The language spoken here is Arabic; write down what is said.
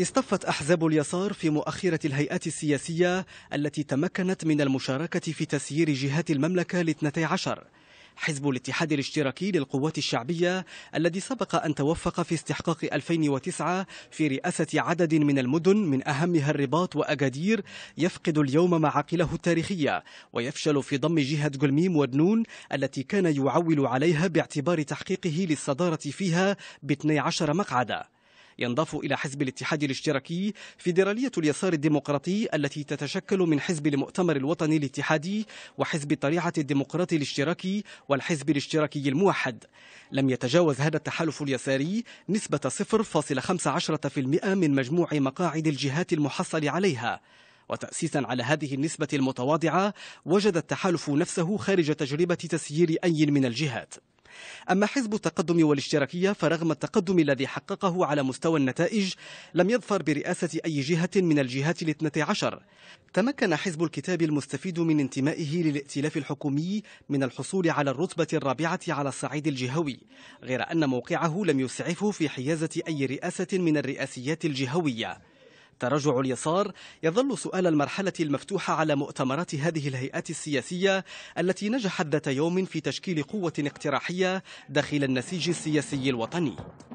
اصطفت أحزاب اليسار في مؤخرة الهيئات السياسية التي تمكنت من المشاركة في تسيير جهات المملكة الاثنتي عشر حزب الاتحاد الاشتراكي للقوات الشعبية الذي سبق أن توفق في استحقاق 2009 في رئاسة عدد من المدن من أهمها الرباط وأكادير يفقد اليوم معاقله التاريخية ويفشل في ضم جهة قلميم ودنون التي كان يعول عليها باعتبار تحقيقه للصدارة فيها ب 12 مقعداً ينضاف إلى حزب الاتحاد الاشتراكي فيدرالية اليسار الديمقراطي التي تتشكل من حزب المؤتمر الوطني الاتحادي وحزب الطليعة الديمقراطي الاشتراكي والحزب الاشتراكي الموحد لم يتجاوز هذا التحالف اليساري نسبة 0.15% من مجموع مقاعد الجهات المحصل عليها وتأسيسا على هذه النسبة المتواضعة وجد التحالف نفسه خارج تجربة تسيير أي من الجهات أما حزب التقدم والاشتراكية فرغم التقدم الذي حققه على مستوى النتائج لم يظفر برئاسة أي جهة من الجهات الاثنتي عشر تمكن حزب الكتاب المستفيد من انتمائه للائتلاف الحكومي من الحصول على الرتبة الرابعة على الصعيد الجهوي غير أن موقعه لم يسعفه في حيازة أي رئاسة من الرئاسيات الجهوية تراجع اليسار يظل سؤال المرحلة المفتوحة على مؤتمرات هذه الهيئات السياسية التي نجحت ذات يوم في تشكيل قوة اقتراحية داخل النسيج السياسي الوطني